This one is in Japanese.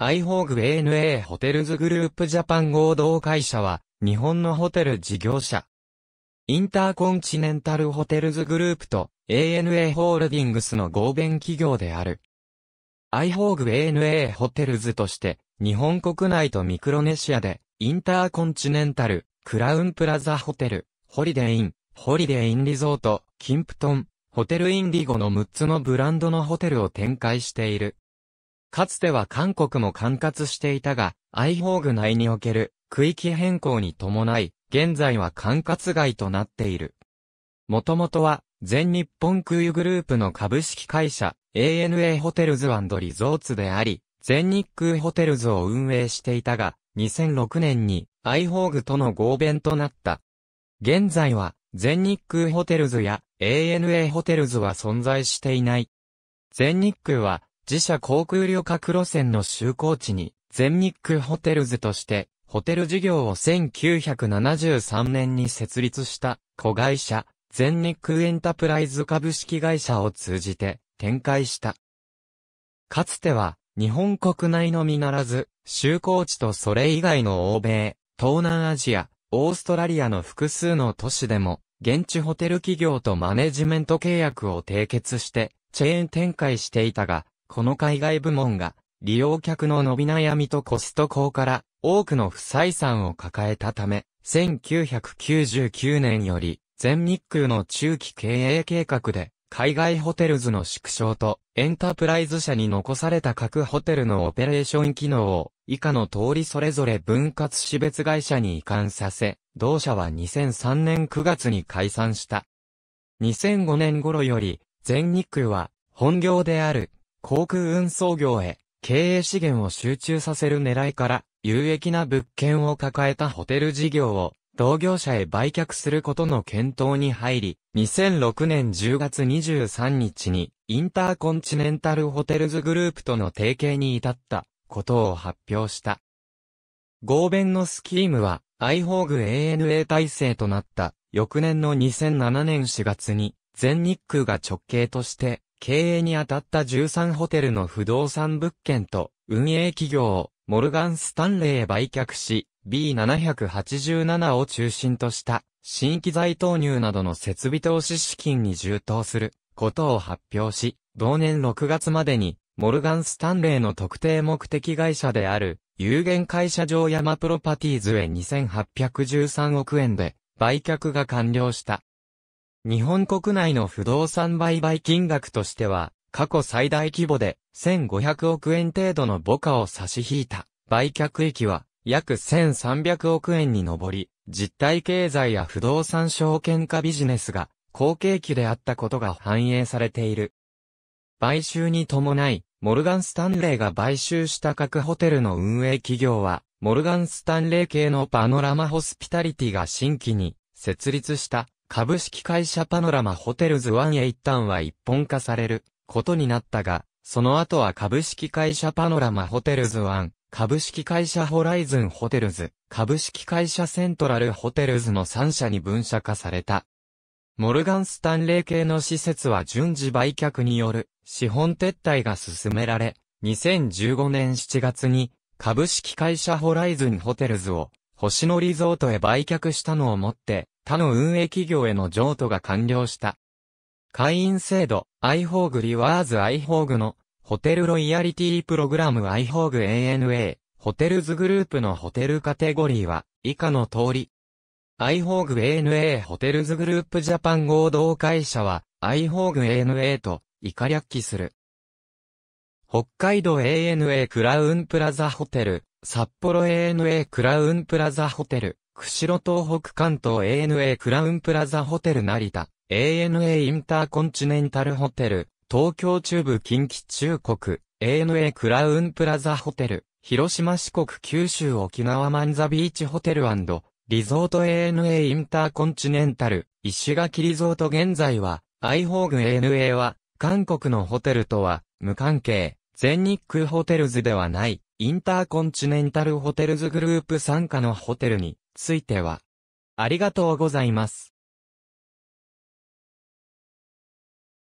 アイホーグ ANA ホテルズグループジャパン合同会社は、日本のホテル事業者。インターコンチネンタルホテルズグループと ANA ホールディングスの合弁企業である。アイホーグ ANA ホテルズとして、日本国内とミクロネシアで、インターコンチネンタル、クラウンプラザホテル、ホリデイン、ホリデインリゾート、キンプトン、ホテルインディゴの6つのブランドのホテルを展開している。かつては韓国も管轄していたが、愛宝具内における区域変更に伴い、現在は管轄外となっている。もともとは、全日本空輸グループの株式会社、ANA ホテルズリゾーツであり、全日空ホテルズを運営していたが、2006年に、アイホーグとの合弁となった。現在は、全日空ホテルズや ANA ホテルズは存在していない。全日空は、自社航空旅客路線の就航地に、全日空ホテルズとして、ホテル事業を1973年に設立した子会社、全日空エンタプライズ株式会社を通じて展開した。かつては、日本国内のみならず、就航地とそれ以外の欧米、東南アジア、オーストラリアの複数の都市でも、現地ホテル企業とマネジメント契約を締結して、チェーン展開していたが、この海外部門が、利用客の伸び悩みとコスト高から多くの不採算を抱えたため、1999年より全日空の中期経営計画で海外ホテルズの縮小とエンタープライズ社に残された各ホテルのオペレーション機能を以下の通りそれぞれ分割死別会社に移管させ、同社は2003年9月に解散した。2005年頃より全日空は本業である航空運送業へ、経営資源を集中させる狙いから、有益な物件を抱えたホテル事業を、同業者へ売却することの検討に入り、2006年10月23日に、インターコンチネンタルホテルズグループとの提携に至ったことを発表した。合弁のスキームは、i ホーグ ANA 体制となった、翌年の2007年4月に、全日空が直系として、経営に当たった13ホテルの不動産物件と、運営企業、をモルガン・スタンレー売却し、B787 を中心とした新機材投入などの設備投資資金に充当することを発表し、同年6月までにモルガン・スタンレーの特定目的会社である有限会社上山プロパティーズへ2813億円で売却が完了した。日本国内の不動産売買金額としては、過去最大規模で1500億円程度の母価を差し引いた売却益は約1300億円に上り、実体経済や不動産証券化ビジネスが好景気であったことが反映されている。買収に伴い、モルガン・スタンレーが買収した各ホテルの運営企業は、モルガン・スタンレー系のパノラマ・ホスピタリティが新規に設立した株式会社パノラマホテルズ1へ一旦は一本化されることになったが、その後は株式会社パノラマホテルズ1、株式会社ホライズンホテルズ、株式会社セントラルホテルズの3社に分社化された。モルガンスタンレー系の施設は順次売却による資本撤退が進められ、2015年7月に株式会社ホライズンホテルズを星野リゾートへ売却したのをもって他の運営企業への譲渡が完了した。会員制度、アイホーグリワーズアイホーグの、ホテルロイヤリティプログラムアイホーグ ANA、ホテルズグループのホテルカテゴリーは、以下の通り。アイホーグ ANA ホテルズグループジャパン合同会社は、アイホーグ ANA と、以下略記する。北海道 ANA クラウンプラザホテル、札幌 ANA クラウンプラザホテル、釧路東北関東 ANA クラウンプラザホテル成田、ANA インターコンチネンタルホテル、東京中部近畿中国、ANA クラウンプラザホテル、広島四国九州沖縄マンザビーチホテルリゾート ANA インターコンチネンタル、石垣リゾート現在は、アイホーグ ANA は、韓国のホテルとは、無関係、全日空ホテルズではない、インターコンチネンタルホテルズグループ参加のホテルについては、ありがとうございます。